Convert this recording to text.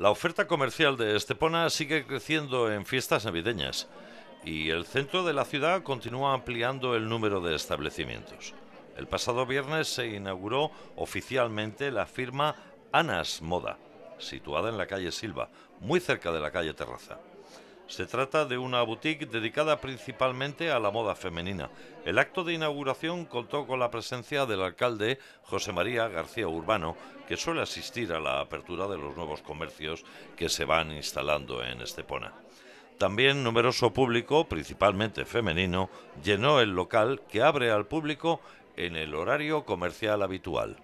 La oferta comercial de Estepona sigue creciendo en fiestas navideñas y el centro de la ciudad continúa ampliando el número de establecimientos. El pasado viernes se inauguró oficialmente la firma Anas Moda, situada en la calle Silva, muy cerca de la calle Terraza. Se trata de una boutique dedicada principalmente a la moda femenina. El acto de inauguración contó con la presencia del alcalde José María García Urbano, que suele asistir a la apertura de los nuevos comercios que se van instalando en Estepona. También numeroso público, principalmente femenino, llenó el local que abre al público en el horario comercial habitual.